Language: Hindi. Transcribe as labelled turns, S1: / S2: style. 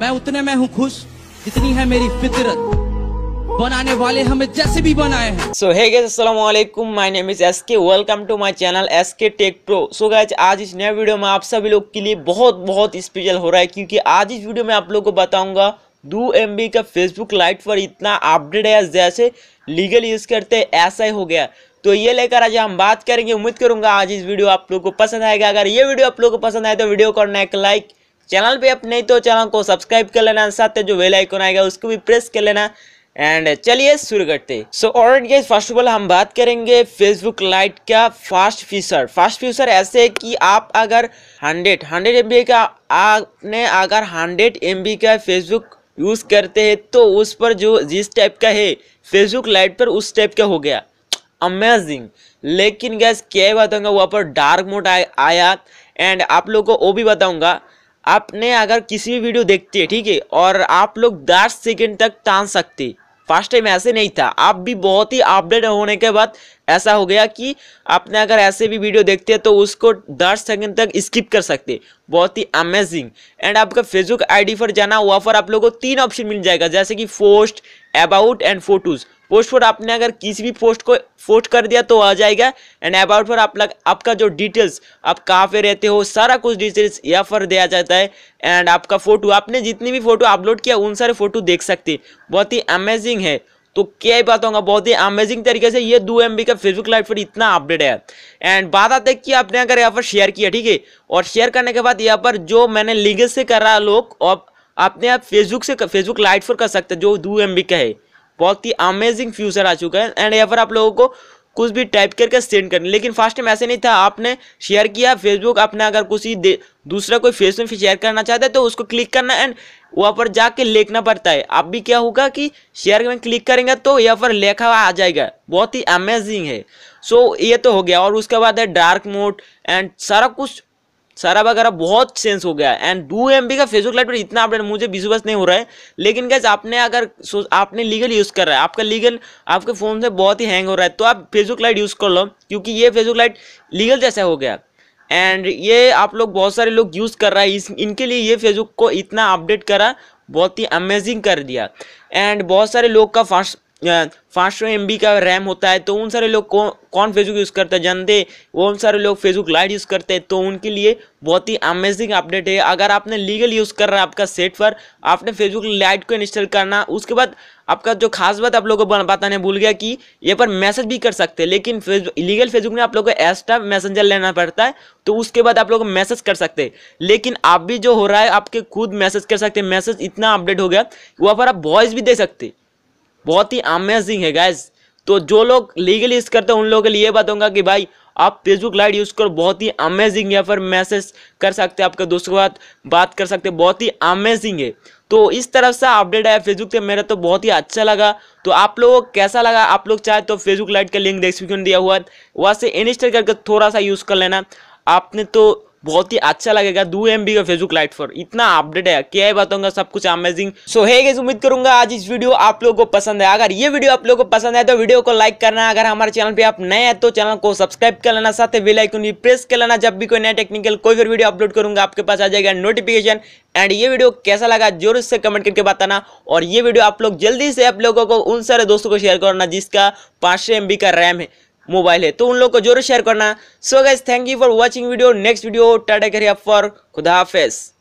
S1: मैं उतने में हूँ खुश जितनी है मेरी फितरत बनाने वाले हमें जैसे भी बनाए हैं सो हे गाइस अस्सलाम वालेकुम my name is S K welcome to my channel S K tech pro so guys आज इस नए वीडियो में आप सभी लोग के लिए बहुत बहुत स्पेशल हो रहा है क्योंकि आज इस वीडियो में आप लोग को बताऊंगा दो एम का फेसबुक लाइट पर इतना अपडेट है जैसे लीगल यूज़ करते ऐसा ही हो गया तो ये लेकर आज हम बात करेंगे उम्मीद करूंगा आज इस वीडियो आप लोग को पसंद आएगा अगर ये वीडियो आप लोग को पसंद आए तो वीडियो करना एक लाइक चैनल पे आप नहीं तो चैनल को सब्सक्राइब कर लेना साथ जो वेल आइकन आएगा उसको भी प्रेस कर लेना एंड चलिए शुरू करते so already guys first of all हम बात करेंगे फेसबुक लाइट का फास्ट फीचर फास्ट फीचर ऐसे है कि आप अगर 100 100 एम का आपने अगर 100 एम का फेसबुक यूज़ करते हैं तो उस पर जो जिस टाइप का है फेसबुक लाइट पर उस टाइप का हो गया अमेजिंग लेकिन गैस क्या बताऊंगा वहाँ पर डार्क मोड आया एंड आप लोगों को वो भी बताऊंगा आपने अगर किसी भी वीडियो देखती है ठीक है और आप लोग दस सेकेंड तक टान सकते फर्स्ट टाइम ऐसे नहीं था आप भी बहुत ही अपडेट होने के बाद ऐसा हो गया कि आपने अगर ऐसे भी वीडियो देखते हैं तो उसको दस सेकंड तक स्किप कर सकते बहुत ही अमेजिंग एंड आपका फेसबुक आईडी पर जाना हुआ पर आप लोगों को तीन ऑप्शन मिल जाएगा जैसे कि post about and photos post पर आपने अगर किसी भी पोस्ट को पोस्ट कर दिया तो आ जाएगा एंड अबाउट पर आप लग, आपका जो डिटेल्स आप कहाँ पे रहते हो सारा कुछ डिटेल्स यहाँ पर दिया जाता है एंड आपका फ़ोटो आपने जितनी भी फ़ोटो अपलोड किया उन सारे फ़ोटो देख सकते हैं बहुत ही अमेजिंग है तो क्या ही होगा बहुत ही अमेजिंग तरीके से ये दो एम का फेसबुक लाइव पर इतना अपडेट है एंड बात आते कि आपने अगर यहाँ पर शेयर किया ठीक है और शेयर करने के बाद यहाँ पर जो मैंने लीगल से करा लोग आपने आप फेसबुक से फेसबुक लाइट पर कर सकते हैं जो दो एम का है बहुत ही अमेजिंग फ्यूचर आ चुका है एंड यहाँ पर आप लोगों को कुछ भी टाइप करके सेंड करनी लेकिन फर्स्ट टाइम ऐसे नहीं था आपने शेयर किया फेसबुक आपने अगर कुछ ही दूसरा कोई फेस में शेयर करना चाहता है तो उसको क्लिक करना एंड वहाँ पर जाके लिखना पड़ता है अब भी क्या होगा कि शेयर में क्लिक करेंगे तो यहाँ पर लेखा आ जाएगा बहुत ही अमेजिंग है सो so, ये तो हो गया और उसके बाद है डार्क मोड एंड सारा कुछ सारा वगैरह बहुत चेंज हो गया एंड डू एम का फेसबुक लाइट पर इतना अपडेट मुझे विश्वास नहीं हो रहा है लेकिन कैसे आपने अगर आपने लीगल यूज़ कर रहा है आपका लीगल आपके फ़ोन से बहुत ही हैंग हो रहा है तो आप फेसबुक लाइट यूज़ कर लो क्योंकि ये फेसबुक लाइट लीगल जैसा हो गया एंड ये आप लोग बहुत सारे लोग यूज़ कर रहा है इस इनके लिए ये फेसबुक को इतना अपडेट करा बहुत ही अमेजिंग कर दिया एंड बहुत सारे लोग का फास्ट फास्ट एम बी का रैम होता है तो उन सारे लोग कौ, कौन फेसबुक यूज़ करते हैं जानते वो उन सारे लोग फेसबुक लाइट यूज़ करते हैं तो उनके लिए बहुत ही अमेजिंग अपडेट है अगर आपने लीगल यूज़ कर रहा है आपका सेट पर आपने फेसबुक लाइट को इंस्टॉल करना उसके बाद आपका जो खास बात आप लोगों को बताने भूल गया कि ये पर मैसेज भी कर सकते हैं लेकिन लीगल फेसबुक में आप लोग को एक्स्ट्रा मैसेंजर लेना पड़ता है तो उसके बाद आप लोग मैसेज कर सकते हैं लेकिन आप भी जो हो रहा है आपके खुद मैसेज कर सकते हैं मैसेज इतना अपडेट हो गया वहाँ पर आप वॉइस भी दे सकते हैं बहुत ही अमेजिंग है गैस तो जो लोग लीगल यूज़ करते हैं उन लोगों के लिए बताऊंगा कि भाई आप फेसबुक लाइट यूज़ करो बहुत ही अमेजिंग या फिर मैसेज कर सकते हैं आपके दोस्तों के साथ बात कर सकते हैं बहुत ही अमेजिंग है तो इस तरफ से अपडेट आया फेसबुक से मेरा तो बहुत ही अच्छा लगा तो आप लोगों को कैसा लगा आप लोग चाहे तो फेसबुक लाइट का लिंक डिस्क्रिप्शन दिया हुआ है वहाँ से इंस्टॉल करके थोड़ा सा यूज़ कर लेना आपने तो बहुत ही अच्छा लगेगा दो एम का फेसबुक लाइट फॉर इतना अपडेट है क्या बताऊंगा सब कुछ अमेजिंग सो है उम्मीद करूंगा आज इस वीडियो आप लोगों को पसंद है अगर ये वीडियो आप लोगों को पसंद है तो वीडियो को लाइक करना अगर हमारे चैनल पे आप नए हैं तो चैनल को सब्सक्राइब कर लेना साथ ही आइकन भी प्रेस कर लेना जब भी कोई नया टेक्निकल कोई भी वीडियो अपलोड करूंगा आपके पास आ जाएगा नोटिफिकेशन एंड ये वीडियो कैसा लगा जोर से कमेंट करके बताना और ये वीडियो आप लोग जल्दी से आप लोगों को उन सारे दोस्तों को शेयर करना जिसका पाँच सौ का रैम है मोबाइल है तो उन लोग को जरूर शेयर करना so guys thank you for watching video next video टाटा करिए फॉर खुदा हाफिज़